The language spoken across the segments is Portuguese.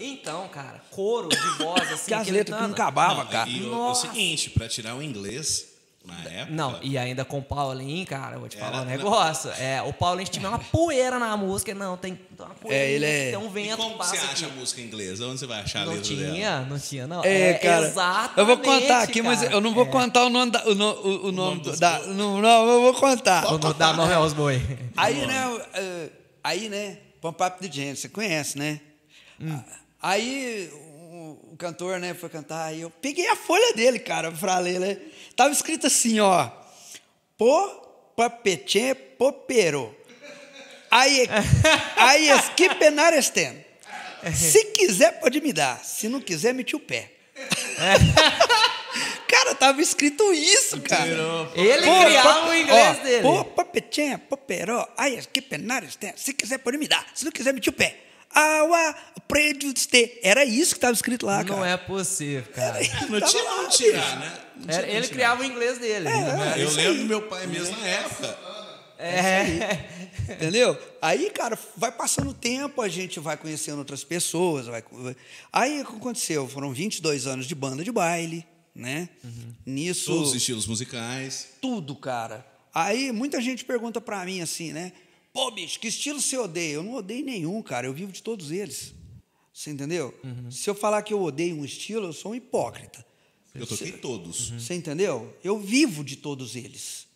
Então, cara, coro de voz, assim. que as letras que não acabava, cara. E o, o seguinte, pra tirar o inglês, Época, não, e ainda com o Paulinho, cara, vou te falar um negócio. É, o Paulinho tinha uma poeira na música, não, tem uma poeira, é, ele é... tem um vento. E como você aqui. acha a música inglesa? Onde você vai achar não a letra tinha, dela? Não tinha, não tinha, é, é, cara, exatamente. Eu vou contar aqui, cara. mas eu não vou é. contar o nome da. O, o, o, o nome, nome da. Não, não, eu vou contar. O nome não é os boi. Aí, né? Eh, aí, né? Pump de the você conhece, né? Hum. Ah, Aí o, cantor, né, foi cantar, e eu peguei a folha dele, cara, pra ler, né? Tava escrito assim, ó, po papeche popero, aí penar penaresten. Se quiser, pode me dar. Se não quiser, mete o pé. cara, tava escrito isso, cara. Tirou, Ele pô, criava pô, o inglês ó, dele. Pô, papetinha, poperó, ai, que penar tem. Se quiser, pode me dar. Se não quiser, mete o pé. Awa, prédio de ter. Era isso que estava escrito lá, cara. Não é possível, cara. não né? é, tinha como tirar, né? era, ele criava o inglês dele. É, né? eu lembro do meu pai mesmo na época. É. é Entendeu? Aí, cara, vai passando o tempo, a gente vai conhecendo outras pessoas. Vai... Aí o que aconteceu? Foram 22 anos de banda de baile, né? Uhum. Nisso. Todos os estilos musicais. Tudo, cara. Aí muita gente pergunta pra mim assim, né? Pô, bicho, que estilo você odeia? Eu não odeio nenhum, cara. Eu vivo de todos eles. Você entendeu? Uhum. Se eu falar que eu odeio um estilo, eu sou um hipócrita. Eu toquei todos. Uhum. Você entendeu? Eu vivo de todos eles.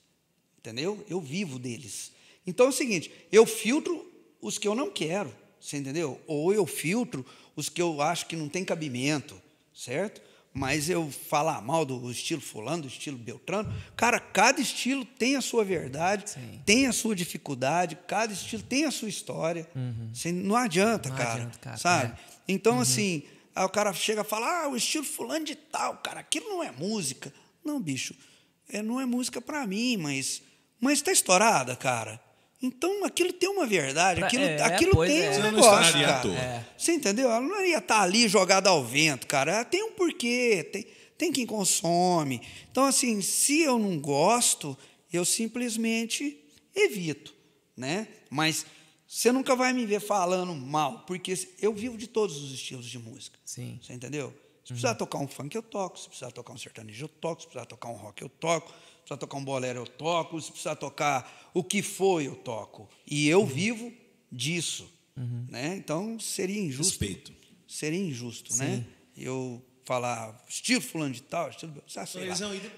Entendeu? Eu vivo deles. Então é o seguinte, eu filtro os que eu não quero, você entendeu? Ou eu filtro os que eu acho que não tem cabimento, certo? mas eu falar mal do estilo fulano, do estilo Beltrano. Cara, cada estilo tem a sua verdade, Sim. tem a sua dificuldade, cada estilo tem a sua história. Uhum. Assim, não adianta, não cara, adianta, cara. Sabe? É. Então, uhum. assim, aí o cara chega e fala: ah, o estilo fulano de tal, cara, aquilo não é música. Não, bicho, é, não é música para mim, mas, mas tá estourada, cara. Então, aquilo tem uma verdade, aquilo, é, aquilo tem é. um negócio, cara. É. Você entendeu? Ela não ia estar tá ali jogada ao vento, cara. Ela tem um porquê, tem, tem quem consome. Então, assim, se eu não gosto, eu simplesmente evito, né? Mas você nunca vai me ver falando mal, porque eu vivo de todos os estilos de música. Sim. Você entendeu? Se precisar tocar um funk, eu toco. Se precisar tocar um sertanejo, eu toco. Se precisar tocar um rock, eu toco. Se precisar tocar um bolero, eu toco. Se precisar tocar o que for, eu toco. E eu uhum. vivo disso. Uhum. Né? Então, seria injusto. Respeito. Seria injusto, né? Sim. né? Eu falar estilo fulano de tal, estilo... Ah, sei lá.